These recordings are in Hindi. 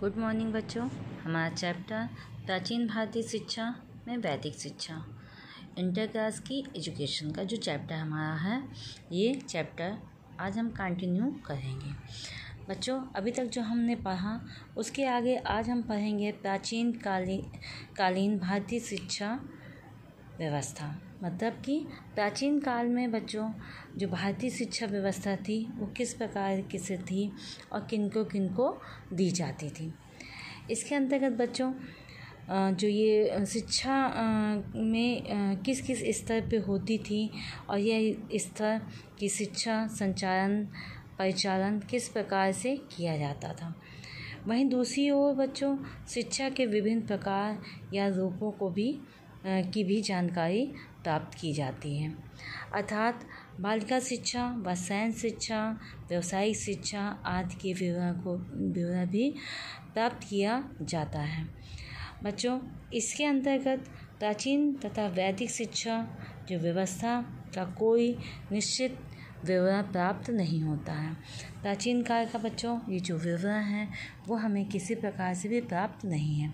गुड मॉर्निंग बच्चों हमारा चैप्टर प्राचीन भारतीय शिक्षा में वैदिक शिक्षा इंटर क्लास की एजुकेशन का जो चैप्टर हमारा है ये चैप्टर आज हम कंटिन्यू करेंगे बच्चों अभी तक जो हमने पढ़ा उसके आगे आज हम पढ़ेंगे प्राचीन काली कालीन भारतीय शिक्षा व्यवस्था मतलब कि प्राचीन काल में बच्चों जो भारतीय शिक्षा व्यवस्था थी वो किस प्रकार की से थी और किनको किनको दी जाती थी इसके अंतर्गत बच्चों जो ये शिक्षा में किस किस स्तर पे होती थी और यह स्तर की शिक्षा संचालन परिचालन किस प्रकार से किया जाता था वहीं दूसरी ओर बच्चों शिक्षा के विभिन्न प्रकार या रूपों को भी की भी जानकारी प्राप्त की जाती है अर्थात बालिका शिक्षा व सैन्य शिक्षा व्यावसायिक शिक्षा आदि के विवरण को विवरण भी प्राप्त किया जाता है बच्चों इसके अंतर्गत प्राचीन तथा वैदिक शिक्षा जो व्यवस्था का कोई निश्चित विवरण प्राप्त नहीं होता है प्राचीन काल का बच्चों ये जो विवरण है वो हमें किसी प्रकार से भी प्राप्त नहीं है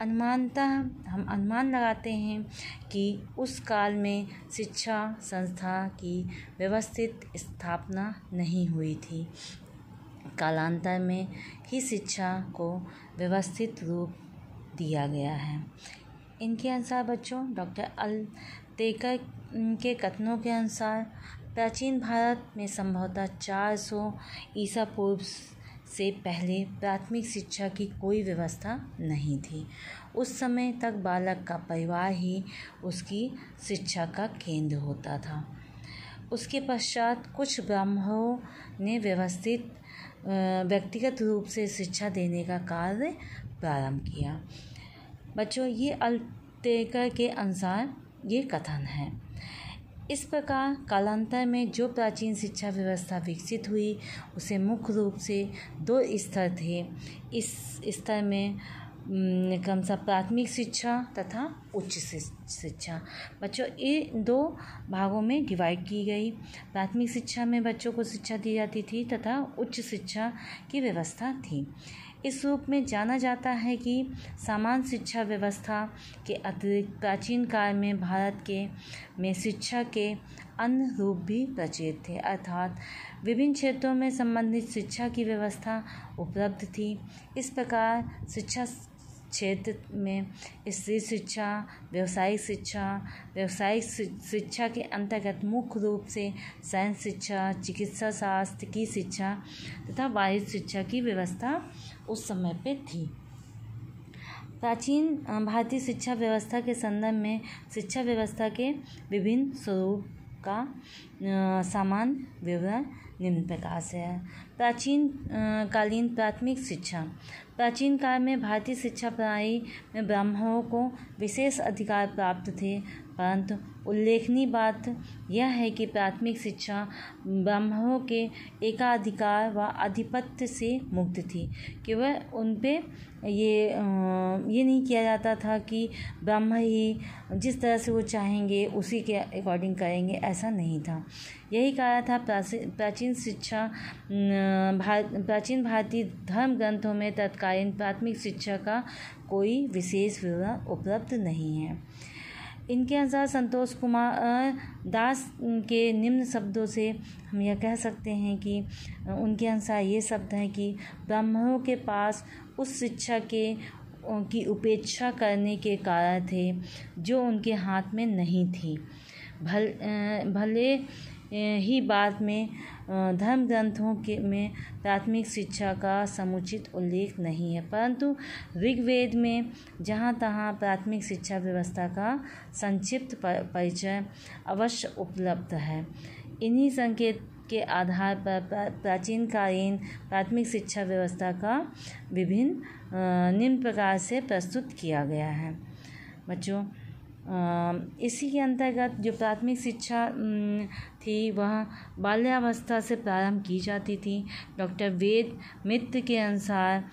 अनुमानता हम अनुमान लगाते हैं कि उस काल में शिक्षा संस्था की व्यवस्थित स्थापना नहीं हुई थी कालांतर में ही शिक्षा को व्यवस्थित रूप दिया गया है इनके अनुसार बच्चों डॉक्टर अल तेकर के कथनों के अनुसार प्राचीन भारत में संभवतः चार सौ ईसा पूर्व से पहले प्राथमिक शिक्षा की कोई व्यवस्था नहीं थी उस समय तक बालक का परिवार ही उसकी शिक्षा का केंद्र होता था उसके पश्चात कुछ ब्राह्मणों ने व्यवस्थित व्यक्तिगत रूप से शिक्षा देने का कार्य प्रारंभ किया बच्चों ये अल्टेकर के अनुसार ये कथन है इस प्रकार कालांतर में जो प्राचीन शिक्षा व्यवस्था विकसित हुई उसे मुख्य रूप से दो स्तर थे इस स्तर में क्रमशः प्राथमिक शिक्षा तथा उच्च शिक्षा बच्चों ये दो भागों में डिवाइड की गई प्राथमिक शिक्षा में बच्चों को शिक्षा दी जाती थी तथा उच्च शिक्षा की व्यवस्था थी इस रूप में जाना जाता है कि सामान्य शिक्षा व्यवस्था के अतिरिक्त प्राचीन काल में भारत के में शिक्षा के अन्य रूप भी प्रचलित थे अर्थात विभिन्न क्षेत्रों में संबंधित शिक्षा की व्यवस्था उपलब्ध थी इस प्रकार शिक्षा क्षेत्र में स्त्री शिक्षा व्यावसायिक शिक्षा व्यावसायिक शिक्षा के अंतर्गत मुख्य रूप से साइंस शिक्षा चिकित्सा शास्त्र की शिक्षा तथा बाह्य शिक्षा की व्यवस्था उस समय पे थी प्राचीन भारतीय शिक्षा व्यवस्था के संदर्भ में शिक्षा व्यवस्था के विभिन्न स्वरूप का समान विवरण निम्न प्रकार से है प्राचीन कालीन प्राथमिक शिक्षा प्राचीन काल में भारतीय शिक्षा प्रणाली में ब्राह्मणों को विशेष अधिकार प्राप्त थे परंतु उल्लेखनीय बात यह है कि प्राथमिक शिक्षा ब्राह्मणों के एकाधिकार व आधिपत्य से मुक्त थी कि वह उन पर ये ये नहीं किया जाता था कि ब्रह्म ही जिस तरह से वो चाहेंगे उसी के अकॉर्डिंग करेंगे ऐसा नहीं था यही कारण था प्राचीन शिक्षा भारत प्राचीन भारतीय धर्म ग्रंथों में तत्कालीन प्राथमिक शिक्षा का कोई विशेष विवरण उपलब्ध नहीं है इनके अनुसार संतोष कुमार दास के निम्न शब्दों से हम यह कह सकते हैं कि उनके अनुसार ये शब्द हैं कि ब्राह्मणों के पास उस शिक्षा के की उपेक्षा करने के कारण थे जो उनके हाथ में नहीं थी भल भले ही बाद में धर्म ग्रंथों के में प्राथमिक शिक्षा का समुचित उल्लेख नहीं है परंतु ऋग्वेद में जहाँ तहाँ प्राथमिक शिक्षा व्यवस्था का संक्षिप्त परिचय अवश्य उपलब्ध है इन्हीं संकेत के आधार पर प्राचीनकालीन प्राथमिक शिक्षा व्यवस्था का विभिन्न निम्न प्रकार से प्रस्तुत किया गया है बच्चों इसी के अंतर्गत जो प्राथमिक शिक्षा थी वह बाल्यावस्था से प्रारंभ की जाती थी डॉक्टर वेद मित्र के अनुसार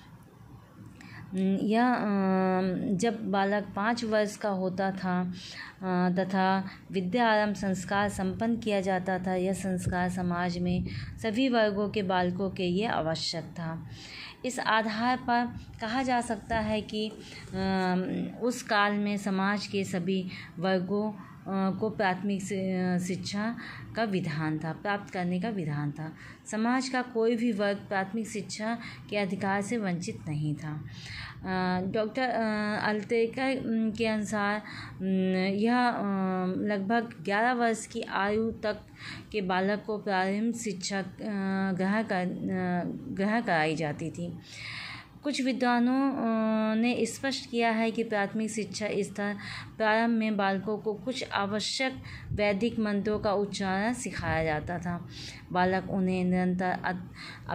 यह जब बालक पाँच वर्ष का होता था तथा विद्या आरम्भ संस्कार संपन्न किया जाता था यह संस्कार समाज में सभी वर्गों के बालकों के लिए आवश्यक था इस आधार पर कहा जा सकता है कि उस काल में समाज के सभी वर्गों को प्राथमिक शिक्षा का विधान था प्राप्त करने का विधान था समाज का कोई भी वर्ग प्राथमिक शिक्षा के अधिकार से वंचित नहीं था डॉक्टर अल्तेका के अनुसार यह लगभग 11 वर्ष की आयु तक के बालक को प्रारंभिक शिक्षा ग्रहण कर ग्रहण कराई जाती थी कुछ विद्वानों ने स्पष्ट किया है कि प्राथमिक शिक्षा स्तर प्रारंभ में बालकों को कुछ आवश्यक वैदिक मंत्रों का उच्चारण सिखाया जाता था बालक उन्हें निरंतर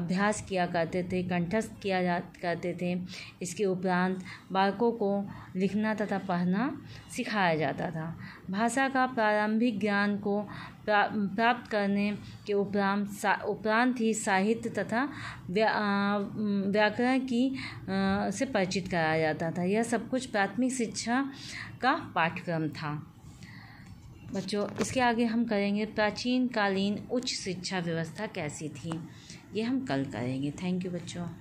अभ्यास किया करते थे कंठस्थ किया जा करते थे इसके उपरांत बालकों को लिखना तथा पढ़ना सिखाया जाता था भाषा का प्रारंभिक ज्ञान को प्राप्त करने के उपरांत सा उपरांत ही साहित्य तथा व्या, व्याकरण की आ, से परिचित कराया जाता था यह सब कुछ प्राथमिक शिक्षा का पाठ्यक्रम था बच्चों इसके आगे हम करेंगे प्राचीन कालीन उच्च शिक्षा व्यवस्था कैसी थी ये हम कल करेंगे थैंक यू बच्चों